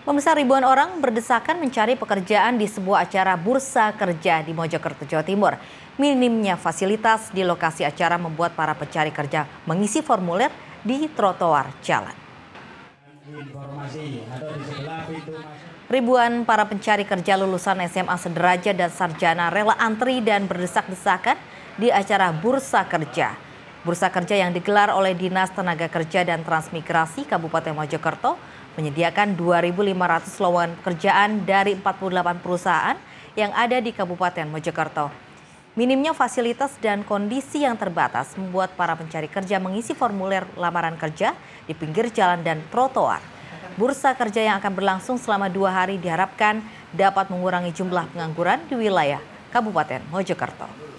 Pemirsa ribuan orang berdesakan mencari pekerjaan di sebuah acara bursa kerja di Mojokerto, Jawa Timur. Minimnya fasilitas di lokasi acara membuat para pencari kerja mengisi formulir di trotoar jalan. Ribuan para pencari kerja lulusan SMA sederajat dan sarjana rela antri dan berdesak-desakan di acara bursa kerja. Bursa kerja yang digelar oleh Dinas Tenaga Kerja dan Transmigrasi Kabupaten Mojokerto menyediakan 2.500 lowongan kerjaan dari 48 perusahaan yang ada di Kabupaten Mojokerto. Minimnya fasilitas dan kondisi yang terbatas membuat para pencari kerja mengisi formulir lamaran kerja di pinggir jalan dan trotoar. Bursa kerja yang akan berlangsung selama dua hari diharapkan dapat mengurangi jumlah pengangguran di wilayah Kabupaten Mojokerto.